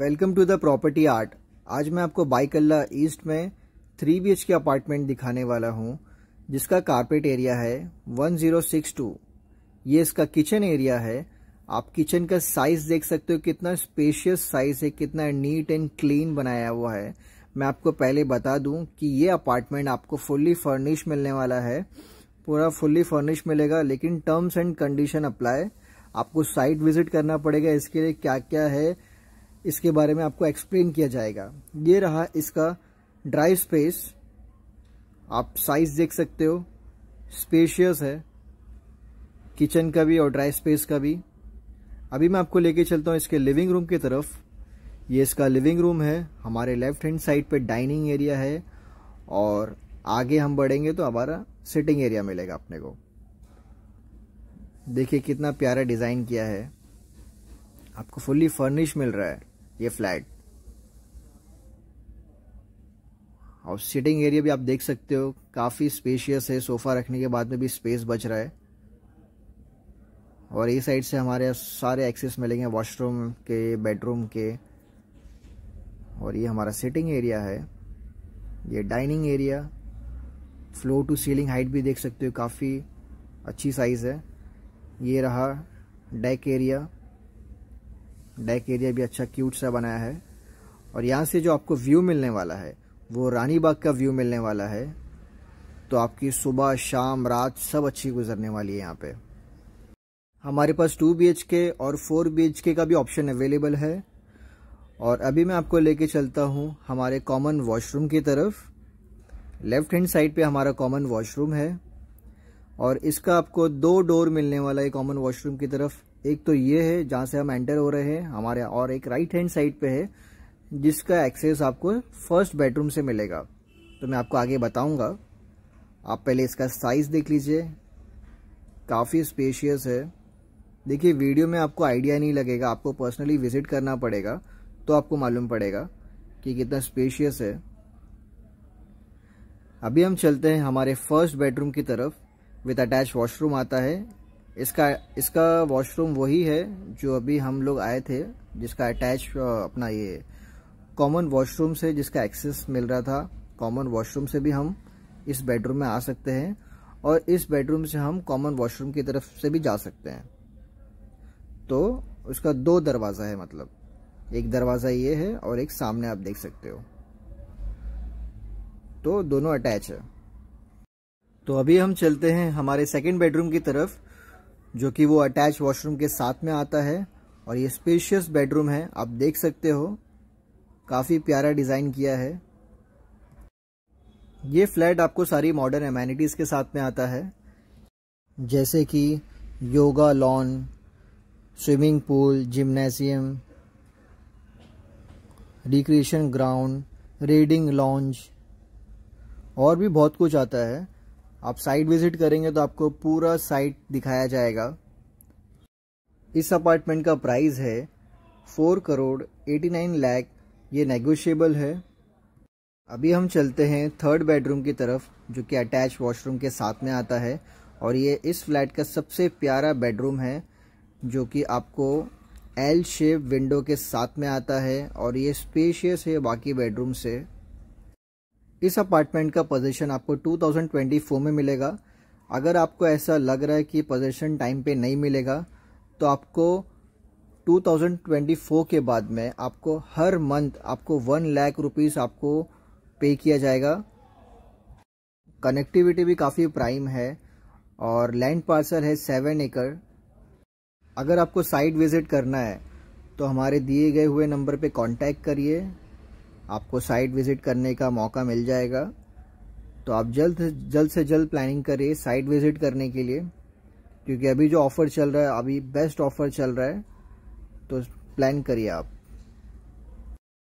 welcome to the property art आज मैं आपको बाइकल्ला ईस्ट में थ्री बी के अपार्टमेंट दिखाने वाला हूँ जिसका कारपेट एरिया है 1062 ये इसका किचन एरिया है आप किचन का साइज देख सकते हो कितना स्पेशियस साइज है कितना नीट एंड क्लीन बनाया हुआ है मैं आपको पहले बता दूं कि ये अपार्टमेंट आपको फुल्ली फर्निश मिलने वाला है पूरा फुल्ली फर्निश मिलेगा लेकिन टर्म्स एंड कंडीशन अप्लाई आपको साइट विजिट करना पड़ेगा इसके लिए क्या क्या है इसके बारे में आपको एक्सप्लेन किया जाएगा ये रहा इसका ड्राइव स्पेस आप साइज देख सकते हो स्पेशियस है किचन का भी और ड्राई स्पेस का भी अभी मैं आपको लेके चलता हूँ इसके लिविंग रूम की तरफ ये इसका लिविंग रूम है हमारे लेफ्ट हैंड साइड पे डाइनिंग एरिया है और आगे हम बढ़ेंगे तो हमारा सिटिंग एरिया मिलेगा अपने को देखिए कितना प्यारा डिज़ाइन किया है आपको फुल्ली फर्निश मिल रहा है ये फ्लैट और सिटिंग एरिया भी आप देख सकते हो काफ़ी स्पेशियस है सोफ़ा रखने के बाद में भी स्पेस बच रहा है और ये साइड से हमारे सारे एक्सेस मिलेंगे वॉशरूम के बेडरूम के और ये हमारा सिटिंग एरिया है ये dining area floor to ceiling height भी देख सकते हो काफ़ी अच्छी साइज़ है ये रहा डेक एरिया डेक एरिया भी अच्छा क्यूट सा बनाया है और यहाँ से जो आपको व्यू मिलने वाला है वो रानी बाग का व्यू मिलने वाला है तो आपकी सुबह शाम रात सब अच्छी गुजरने वाली है यहाँ पे हमारे पास टू बी के और फोर बी के का भी ऑप्शन अवेलेबल है और अभी मैं आपको लेके चलता हूँ हमारे कॉमन वॉशरूम की तरफ लेफ्ट हैंड साइड पे हमारा कॉमन वॉशरूम है और इसका आपको दो डोर मिलने वाला है कॉमन वॉशरूम की तरफ एक तो ये है जहाँ से हम एंटर हो रहे हैं हमारे और एक राइट हैंड साइड पे है जिसका एक्सेस आपको फर्स्ट बेडरूम से मिलेगा तो मैं आपको आगे बताऊंगा आप पहले इसका साइज़ देख लीजिए काफ़ी स्पेशियस है देखिए वीडियो में आपको आइडिया नहीं लगेगा आपको पर्सनली विजिट करना पड़ेगा तो आपको मालूम पड़ेगा कि कितना स्पेशियस है अभी हम चलते हैं हमारे फर्स्ट बेडरूम की तरफ विद अटैच वॉशरूम आता है इसका इसका वॉशरूम वही है जो अभी हम लोग आए थे जिसका अटैच अपना ये कॉमन वॉशरूम से जिसका एक्सेस मिल रहा था कॉमन वॉशरूम से भी हम इस बेडरूम में आ सकते हैं और इस बेडरूम से हम कॉमन वॉशरूम की तरफ से भी जा सकते हैं तो उसका दो दरवाज़ा है मतलब एक दरवाज़ा ये है और एक सामने आप देख सकते हो तो दोनों अटैच है तो अभी हम चलते हैं हमारे सेकेंड बेडरूम की तरफ जो कि वो अटैच वॉशरूम के साथ में आता है और ये स्पेशियस बेडरूम है आप देख सकते हो काफ़ी प्यारा डिज़ाइन किया है ये फ्लैट आपको सारी मॉडर्न एमिनिटीज़ के साथ में आता है जैसे कि yoga lawn swimming pool gymnasium recreation ground reading lounge और भी बहुत कुछ आता है आप साइट विजिट करेंगे तो आपको पूरा साइट दिखाया जाएगा इस अपार्टमेंट का प्राइस है four crore eighty nine lakh ये नेगोशिएबल है अभी हम चलते हैं थर्ड बेडरूम की तरफ जो कि अटैच वॉशरूम के साथ में आता है और ये इस फ्लैट का सबसे प्यारा बेडरूम है जो कि आपको एल शेप विंडो के साथ में आता है और ये स्पेशियस है बाकी बेडरूम से इस अपार्टमेंट का पोजेशन आपको 2024 में मिलेगा अगर आपको ऐसा लग रहा है कि पोजेशन टाइम पे नहीं मिलेगा तो आपको 2024 के बाद में आपको हर मंथ आपको वन लाख रुपीज़ आपको पे किया जाएगा कनेक्टिविटी भी काफ़ी प्राइम है और लैंड पार्सल है सेवन एकड़ अगर आपको साइट विज़िट करना है तो हमारे दिए गए हुए नंबर पे कांटेक्ट करिए आपको साइट विज़िट करने का मौका मिल जाएगा तो आप जल्द जल्द से जल्द प्लानिंग करिए साइट विज़िट करने के लिए क्योंकि अभी जो ऑफ़र चल रहा है अभी बेस्ट ऑफ़र चल रहा है तो प्लान करिए आप